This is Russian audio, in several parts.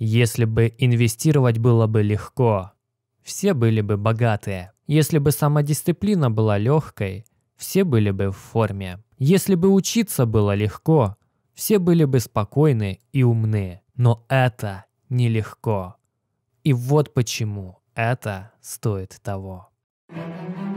Если бы инвестировать было бы легко, все были бы богатые. Если бы самодисциплина была легкой, все были бы в форме. Если бы учиться было легко, все были бы спокойны и умны. Но это нелегко. И вот почему это стоит того. thank you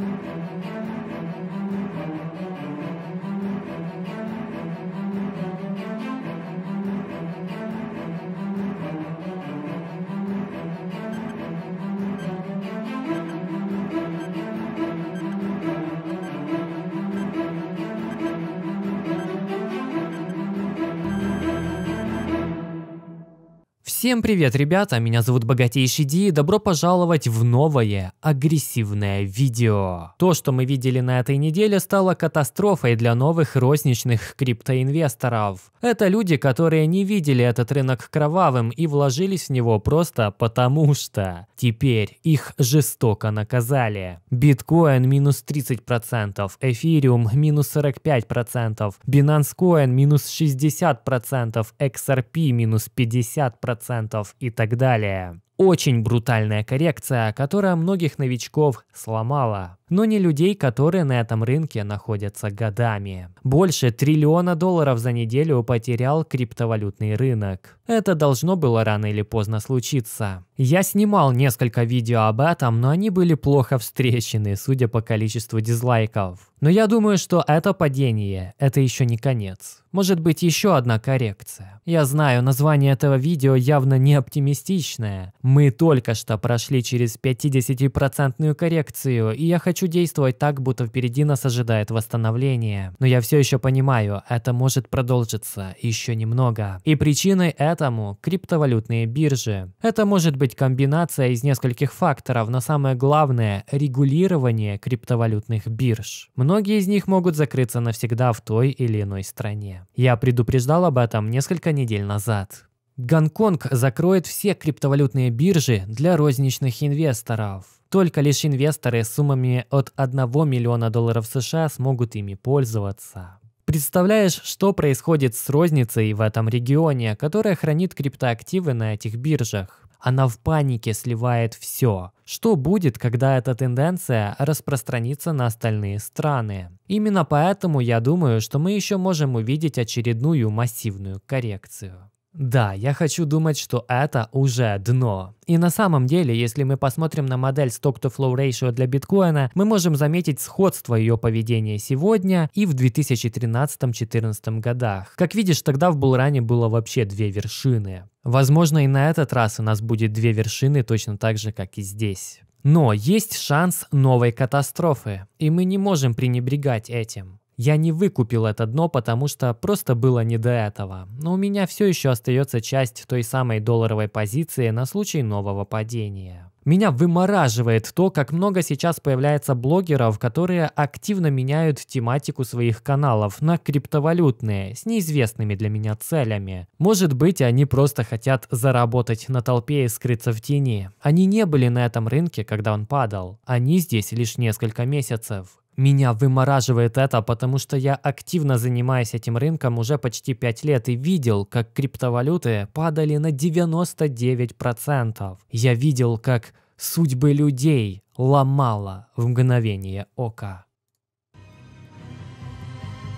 Всем привет, ребята, меня зовут Богатейший Ди и добро пожаловать в новое агрессивное видео. То, что мы видели на этой неделе, стало катастрофой для новых розничных криптоинвесторов. Это люди, которые не видели этот рынок кровавым и вложились в него просто потому что. Теперь их жестоко наказали. Биткоин минус 30%, эфириум минус 45%, Binance Coin минус 60%, XRP минус 50%. 10% и так далее. Очень брутальная коррекция, которая многих новичков сломала. Но не людей, которые на этом рынке находятся годами. Больше триллиона долларов за неделю потерял криптовалютный рынок. Это должно было рано или поздно случиться. Я снимал несколько видео об этом, но они были плохо встречены, судя по количеству дизлайков. Но я думаю, что это падение, это еще не конец. Может быть еще одна коррекция. Я знаю, название этого видео явно не оптимистичное. Мы только что прошли через 50% коррекцию, и я хочу действовать так, будто впереди нас ожидает восстановление. Но я все еще понимаю, это может продолжиться еще немного. И причиной этому криптовалютные биржи. Это может быть комбинация из нескольких факторов, но самое главное – регулирование криптовалютных бирж. Многие из них могут закрыться навсегда в той или иной стране. Я предупреждал об этом несколько недель назад. Гонконг закроет все криптовалютные биржи для розничных инвесторов. Только лишь инвесторы с суммами от 1 миллиона долларов США смогут ими пользоваться. Представляешь, что происходит с розницей в этом регионе, которая хранит криптоактивы на этих биржах? она в панике сливает все. Что будет, когда эта тенденция распространится на остальные страны? Именно поэтому я думаю, что мы еще можем увидеть очередную массивную коррекцию. Да, я хочу думать, что это уже дно. И на самом деле, если мы посмотрим на модель Stock-to-Flow Ratio для биткоина, мы можем заметить сходство ее поведения сегодня и в 2013-2014 годах. Как видишь, тогда в Булране было вообще две вершины. Возможно, и на этот раз у нас будет две вершины точно так же, как и здесь. Но есть шанс новой катастрофы, и мы не можем пренебрегать этим. Я не выкупил это дно, потому что просто было не до этого. Но у меня все еще остается часть той самой долларовой позиции на случай нового падения. Меня вымораживает то, как много сейчас появляется блогеров, которые активно меняют тематику своих каналов на криптовалютные, с неизвестными для меня целями. Может быть, они просто хотят заработать на толпе и скрыться в тени. Они не были на этом рынке, когда он падал. Они здесь лишь несколько месяцев. Меня вымораживает это, потому что я активно занимаюсь этим рынком уже почти 5 лет и видел, как криптовалюты падали на 99%. Я видел, как судьбы людей ломала в мгновение ока.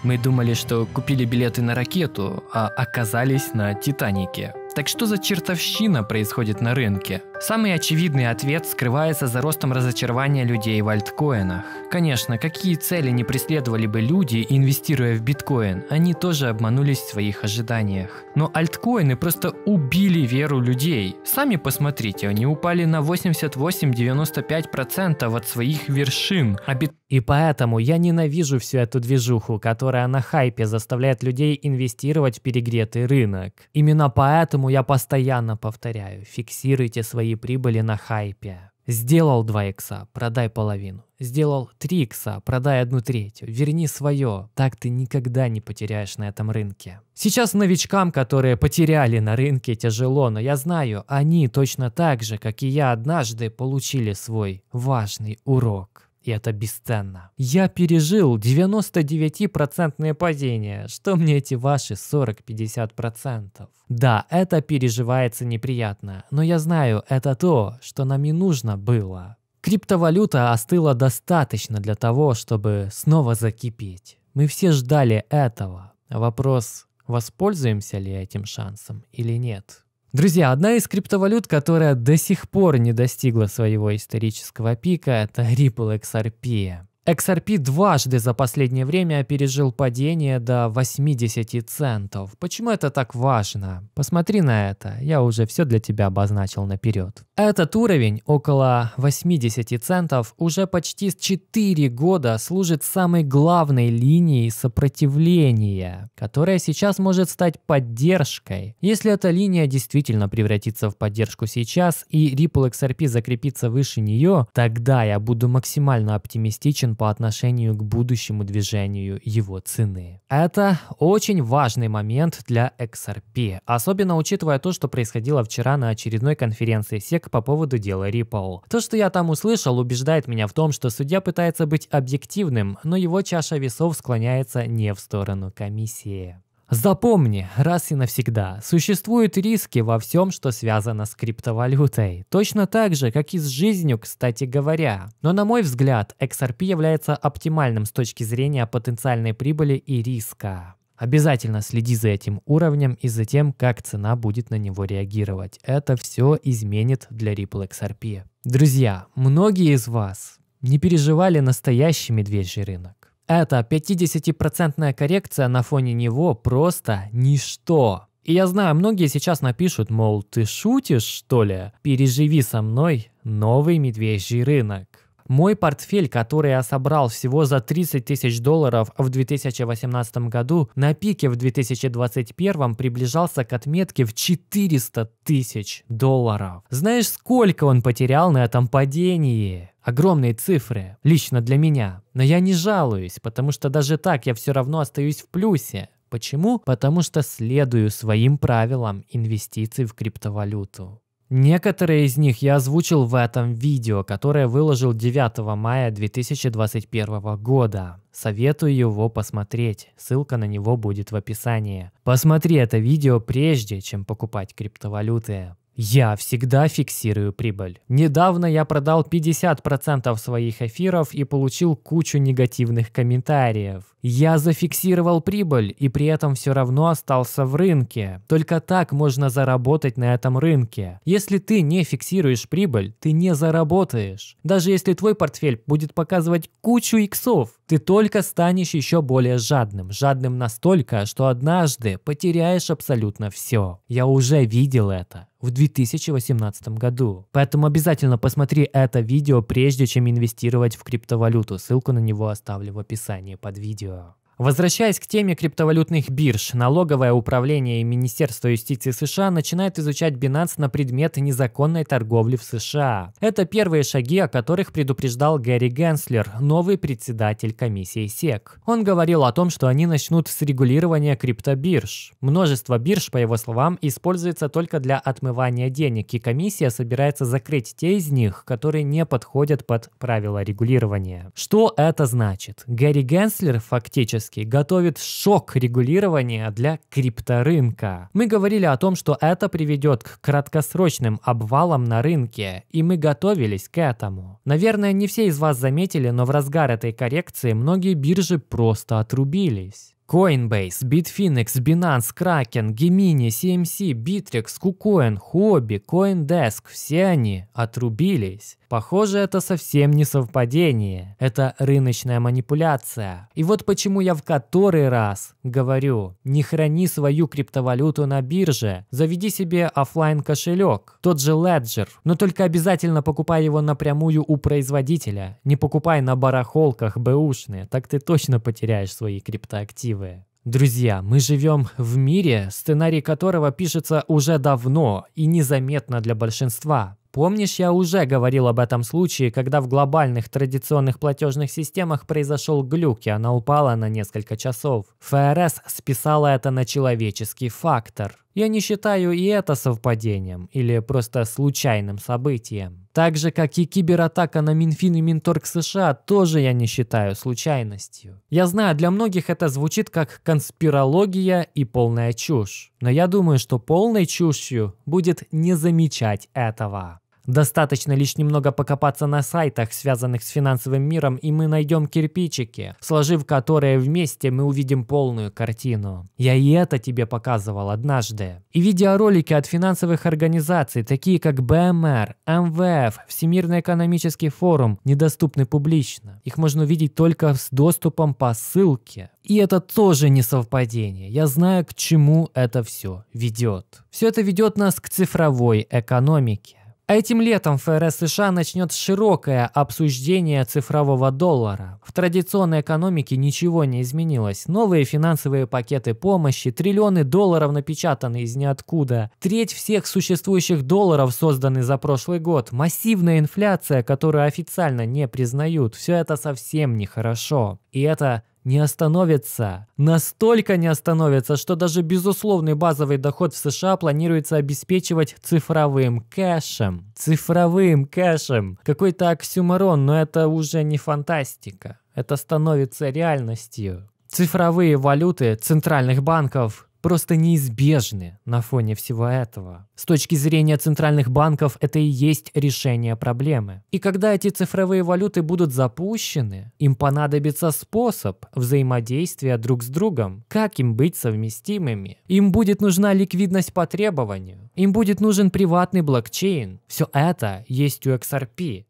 Мы думали, что купили билеты на ракету, а оказались на Титанике. Так что за чертовщина происходит на рынке? Самый очевидный ответ скрывается за ростом разочарования людей в альткоинах. Конечно, какие цели не преследовали бы люди, инвестируя в биткоин, они тоже обманулись в своих ожиданиях. Но альткоины просто убили веру людей. Сами посмотрите, они упали на 88-95% от своих вершин, а бит и поэтому я ненавижу всю эту движуху, которая на хайпе заставляет людей инвестировать в перегретый рынок. Именно поэтому я постоянно повторяю, фиксируйте свои и прибыли на хайпе. Сделал 2 икса, продай половину. Сделал 3 икса, продай одну треть, Верни свое. Так ты никогда не потеряешь на этом рынке. Сейчас новичкам, которые потеряли на рынке, тяжело, но я знаю, они точно так же, как и я однажды, получили свой важный урок и это бесценно. Я пережил 99% падение. что мне эти ваши 40-50%. Да, это переживается неприятно, но я знаю, это то, что нам и нужно было. Криптовалюта остыла достаточно для того, чтобы снова закипеть. Мы все ждали этого. Вопрос, воспользуемся ли этим шансом или нет. Друзья, одна из криптовалют, которая до сих пор не достигла своего исторического пика, это Ripple XRP. XRP дважды за последнее время пережил падение до 80 центов. Почему это так важно? Посмотри на это, я уже все для тебя обозначил наперед. Этот уровень, около 80 центов, уже почти с 4 года служит самой главной линией сопротивления, которая сейчас может стать поддержкой. Если эта линия действительно превратится в поддержку сейчас и Ripple XRP закрепится выше нее, тогда я буду максимально оптимистичен по отношению к будущему движению его цены. Это очень важный момент для XRP, особенно учитывая то, что происходило вчера на очередной конференции SEC по поводу дела Ripple. То, что я там услышал, убеждает меня в том, что судья пытается быть объективным, но его чаша весов склоняется не в сторону комиссии. Запомни, раз и навсегда, существуют риски во всем, что связано с криптовалютой. Точно так же, как и с жизнью, кстати говоря. Но на мой взгляд, XRP является оптимальным с точки зрения потенциальной прибыли и риска. Обязательно следи за этим уровнем и за тем, как цена будет на него реагировать. Это все изменит для Ripple XRP. Друзья, многие из вас не переживали настоящий медвежий рынок. Эта 50% коррекция на фоне него просто ничто. И я знаю, многие сейчас напишут, мол, ты шутишь, что ли? Переживи со мной новый медвежий рынок. Мой портфель, который я собрал всего за 30 тысяч долларов в 2018 году, на пике в 2021 приближался к отметке в 400 тысяч долларов. Знаешь, сколько он потерял на этом падении? Огромные цифры, лично для меня. Но я не жалуюсь, потому что даже так я все равно остаюсь в плюсе. Почему? Потому что следую своим правилам инвестиций в криптовалюту. Некоторые из них я озвучил в этом видео, которое выложил 9 мая 2021 года. Советую его посмотреть, ссылка на него будет в описании. Посмотри это видео прежде, чем покупать криптовалюты. Я всегда фиксирую прибыль. Недавно я продал 50% своих эфиров и получил кучу негативных комментариев. Я зафиксировал прибыль и при этом все равно остался в рынке. Только так можно заработать на этом рынке. Если ты не фиксируешь прибыль, ты не заработаешь. Даже если твой портфель будет показывать кучу иксов, ты только станешь еще более жадным. Жадным настолько, что однажды потеряешь абсолютно все. Я уже видел это в 2018 году. Поэтому обязательно посмотри это видео, прежде чем инвестировать в криптовалюту. Ссылку на него оставлю в описании под видео. va Возвращаясь к теме криптовалютных бирж, налоговое управление и Министерство юстиции США начинают изучать Binance на предмет незаконной торговли в США. Это первые шаги, о которых предупреждал Гэри Генслер, новый председатель комиссии SEC. Он говорил о том, что они начнут с регулирования криптобирж. Множество бирж, по его словам, используется только для отмывания денег, и комиссия собирается закрыть те из них, которые не подходят под правила регулирования. Что это значит? Гэри Генслер фактически Новосельский готовит шок регулирования для крипторынка. Мы говорили о том, что это приведет к краткосрочным обвалам на рынке, и мы готовились к этому. Наверное, не все из вас заметили, но в разгар этой коррекции многие биржи просто отрубились. Coinbase, Bitfinex, Binance, Kraken, Gemini, CMC, Bittrex, KuCoin, Huobi, CoinDesk – все они отрубились. Похоже, это совсем не совпадение. Это рыночная манипуляция. И вот почему я в который раз говорю, не храни свою криптовалюту на бирже. Заведи себе офлайн кошелек, тот же Ledger, но только обязательно покупай его напрямую у производителя. Не покупай на барахолках бэушные, так ты точно потеряешь свои криптоактивы первые. Друзья, мы живем в мире, сценарий которого пишется уже давно и незаметно для большинства. Помнишь, я уже говорил об этом случае, когда в глобальных традиционных платежных системах произошел глюк, и она упала на несколько часов. ФРС списала это на человеческий фактор. Я не считаю и это совпадением или просто случайным событием. Так же, как и кибератака на Минфин и Минторг США, тоже я не считаю случайностью. Я знаю, для многих это звучит как конспирология и полная чушь. Но я думаю, что полной чушью будет не замечать этого. Достаточно лишь немного покопаться на сайтах, связанных с финансовым миром, и мы найдем кирпичики, сложив которые вместе мы увидим полную картину. Я и это тебе показывал однажды. И видеоролики от финансовых организаций, такие как БМР, МВФ, Всемирный экономический форум, недоступны публично. Их можно увидеть только с доступом по ссылке. И это тоже не совпадение. Я знаю, к чему это все ведет. Все это ведет нас к цифровой экономике. Этим летом ФРС США начнет широкое обсуждение цифрового доллара. В традиционной экономике ничего не изменилось. Новые финансовые пакеты помощи, триллионы долларов напечатаны из ниоткуда, треть всех существующих долларов созданы за прошлый год, массивная инфляция, которую официально не признают. Все это совсем нехорошо. И это не остановится. Настолько не остановится, что даже безусловный базовый доход в США планируется обеспечивать цифровым кэшем. Цифровым кэшем. Какой-то оксюморон, но это уже не фантастика. Это становится реальностью. Цифровые валюты центральных банков просто неизбежны на фоне всего этого. С точки зрения центральных банков это и есть решение проблемы. И когда эти цифровые валюты будут запущены, им понадобится способ взаимодействия друг с другом, как им быть совместимыми. Им будет нужна ликвидность по требованию, им будет нужен приватный блокчейн. Все это есть у XRP.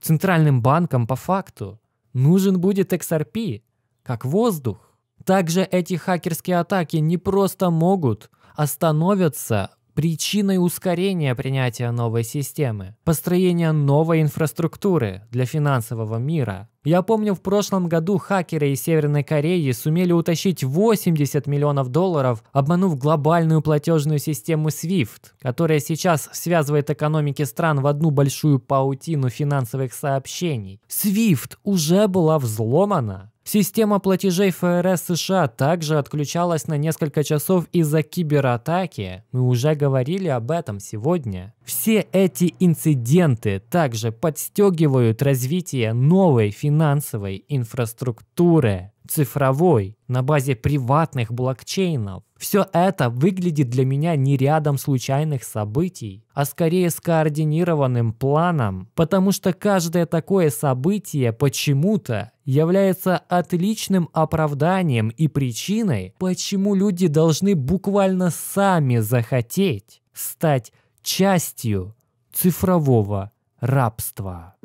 Центральным банкам по факту нужен будет XRP, как воздух. Также эти хакерские атаки не просто могут, а становятся причиной ускорения принятия новой системы, построения новой инфраструктуры для финансового мира. Я помню, в прошлом году хакеры из Северной Кореи сумели утащить 80 миллионов долларов, обманув глобальную платежную систему SWIFT, которая сейчас связывает экономики стран в одну большую паутину финансовых сообщений. SWIFT уже была взломана, Система платежей ФРС США также отключалась на несколько часов из-за кибератаки. Мы уже говорили об этом сегодня. Все эти инциденты также подстегивают развитие новой финансовой инфраструктуры, цифровой, на базе приватных блокчейнов. Все это выглядит для меня не рядом случайных событий, а скорее скоординированным планом, потому что каждое такое событие почему-то является отличным оправданием и причиной, почему люди должны буквально сами захотеть стать частью цифрового рабства.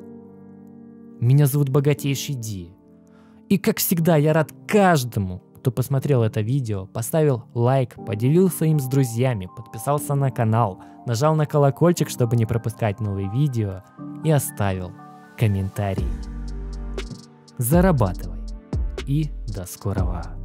Меня зовут Богатейший Ди. И как всегда я рад каждому, кто посмотрел это видео, поставил лайк, поделился им с друзьями, подписался на канал, нажал на колокольчик, чтобы не пропускать новые видео и оставил комментарий. Зарабатывай и до скорого!